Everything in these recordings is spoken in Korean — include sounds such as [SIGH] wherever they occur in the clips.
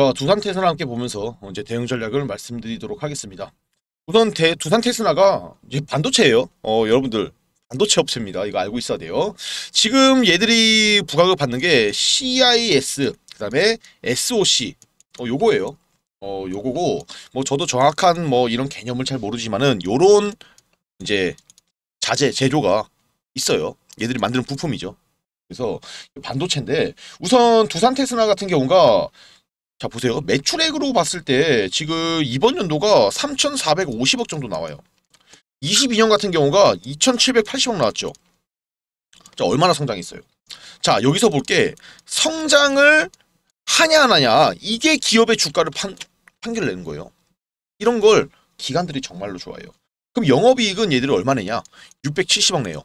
자, 어, 두산 테스나 함께 보면서 이제 대응 전략을 말씀드리도록 하겠습니다. 우선 대, 두산 테스나가 이제 반도체예요. 어, 여러분들 반도체 업체입니다. 이거 알고 있어야 돼요. 지금 얘들이 부각을 받는 게 CIS, 그 다음에 SOC, 어, 요거예요. 어, 요거고, 뭐 저도 정확한 뭐 이런 개념을 잘 모르지만은 요런 이제 자재, 제조가 있어요. 얘들이 만드는 부품이죠. 그래서 반도체인데 우선 두산 테스나 같은 경우가 자 보세요. 매출액으로 봤을 때 지금 이번 연도가 3,450억 정도 나와요. 22년 같은 경우가 2,780억 나왔죠. 자 얼마나 성장했어요. 자 여기서 볼게 성장을 하냐 안 하냐 이게 기업의 주가를 판, 판결을 내는 거예요. 이런 걸 기관들이 정말로 좋아해요. 그럼 영업이익은 얘들이 얼마 내냐? 670억 내요.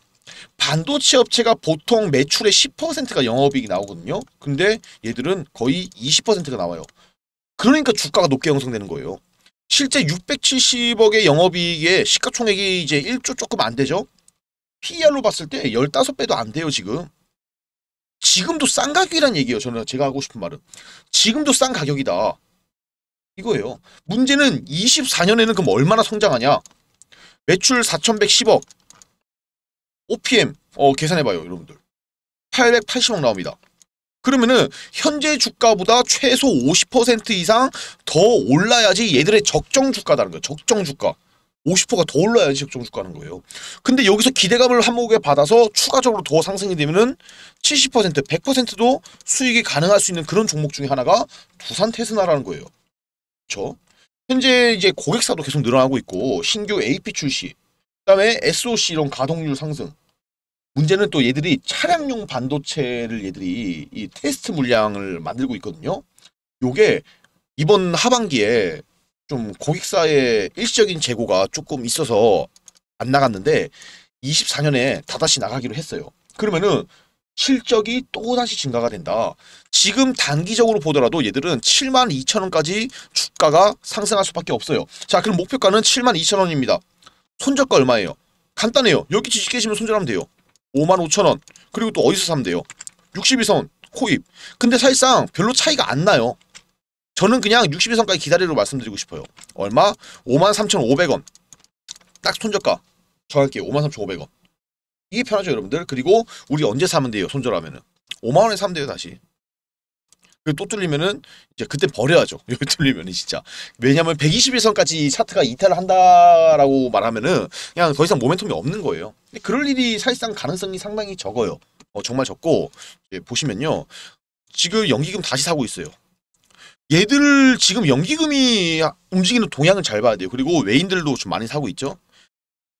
반도체 업체가 보통 매출의 10%가 영업이익이 나오거든요. 근데 얘들은 거의 20%가 나와요. 그러니까 주가가 높게 형성되는 거예요. 실제 670억의 영업이익에 시가총액이 이제 1조 조금 안 되죠. PER로 봤을 때 15배도 안 돼요, 지금. 지금도 싼 가격이란 얘기예요. 저는 제가 하고 싶은 말은. 지금도 싼 가격이다. 이거예요. 문제는 24년에는 그럼 얼마나 성장하냐. 매출 4,110억, OPM 어, 계산해봐요 여러분들 880억 나옵니다 그러면은 현재 주가보다 최소 50% 이상 더 올라야지 얘들의 적정 주가라는 거예요 적정 주가 50%가 더 올라야지 적정 주가는 거예요 근데 여기서 기대감을 한몫에 받아서 추가적으로 더 상승이 되면은 70% 100%도 수익이 가능할 수 있는 그런 종목 중에 하나가 두산 테스나라는 거예요 그렇죠? 현재 이제 고객사도 계속 늘어나고 있고 신규 AP 출시 그다음에 SOC 이런 가동률 상승. 문제는 또 얘들이 차량용 반도체를 얘들이 이 테스트 물량을 만들고 있거든요. 요게 이번 하반기에 좀 고객사의 일시적인 재고가 조금 있어서 안 나갔는데 24년에 다다시 나가기로 했어요. 그러면은 실적이 또다시 증가가 된다. 지금 단기적으로 보더라도 얘들은 7만 2천 원까지 주가가 상승할 수밖에 없어요. 자, 그럼 목표가는 7만 2천 원입니다. 손절가 얼마예요? 간단해요. 여기 지식 깨시면 손절하면 돼요. 55,000원. 그리고 또 어디서 사면 돼요? 62선 코입. 근데 사실상 별로 차이가 안 나요. 저는 그냥 62선까지 기다리라고 말씀드리고 싶어요. 얼마? 53,500원. 딱 손절가. 정할게요. 53,500원. 이게 편하죠, 여러분들. 그리고 우리 언제 사면 돼요? 손절하면은. 5만원에 사면 돼요, 다시. 그리고 또 뚫리면은 이제 그때 버려야죠. 여기 [LAUGHS] 뚫리면 진짜. 왜냐면 121선까지 차트가 이탈을 한다라고 말하면은 그냥 더 이상 모멘텀이 없는 거예요. 근데 그럴 일이 사실상 가능성이 상당히 적어요. 어, 정말 적고 보시면요. 지금 연기금 다시 사고 있어요. 얘들 지금 연기금이 움직이는 동향을 잘 봐야 돼요. 그리고 외인들도 좀 많이 사고 있죠.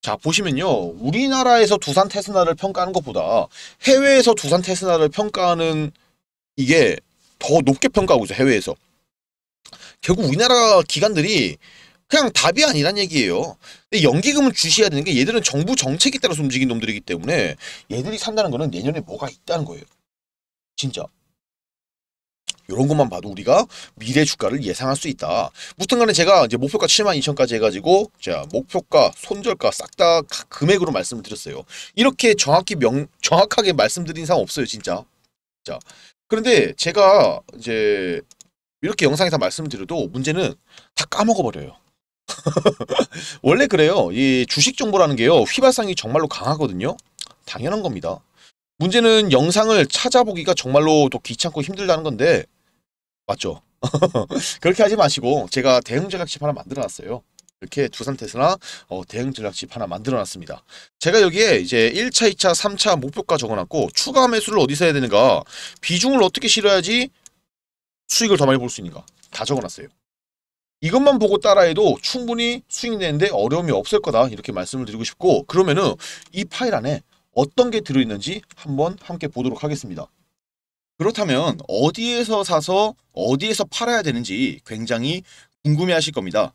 자 보시면요 우리나라에서 두산 테스나를 평가하는 것보다 해외에서 두산 테스나를 평가하는 이게 더 높게 평가하고 있어 해외에서. 결국 우리나라 기관들이 그냥 답이 아니란 얘기예요. 근데 연기금을 주시해야 되는 게 얘들은 정부 정책에 따라서 움직인 놈들이기 때문에 얘들이 산다는 거는 내년에 뭐가 있다는 거예요. 진짜. 이런 것만 봐도 우리가 미래 주가를 예상할 수 있다. 무튼 간에 제가 이제 목표가 7만 2천까지 해가지고 자 목표가, 손절가 싹 다 금액으로 말씀을 드렸어요. 이렇게 정확히 명, 정확하게 말씀드린 사람 없어요. 진짜. 자 그런데 제가 이제 이렇게 영상에서 말씀드려도 문제는 다 까먹어버려요. [LAUGHS] 원래 그래요. 이 주식 정보라는 게요. 휘발성이 정말로 강하거든요. 당연한 겁니다. 문제는 영상을 찾아보기가 정말로 더 귀찮고 힘들다는 건데 맞죠? [LAUGHS] 그렇게 하지 마시고 제가 대응 전략집 하나 만들어놨어요. 이렇게 두산 테슬라 어, 대응 전략집 하나 만들어놨습니다. 제가 여기에 이제 1차, 2차, 3차 목표가 적어놨고 추가 매수를 어디서 해야 되는가 비중을 어떻게 실어야지 수익을 더 많이 볼 수 있는가 다 적어놨어요. 이것만 보고 따라해도 충분히 수익 내는데 어려움이 없을 거다 이렇게 말씀을 드리고 싶고 그러면은 이 파일 안에 어떤 게 들어있는지 한번 함께 보도록 하겠습니다. 그렇다면 어디에서 사서 어디에서 팔아야 되는지 굉장히 궁금해 하실 겁니다.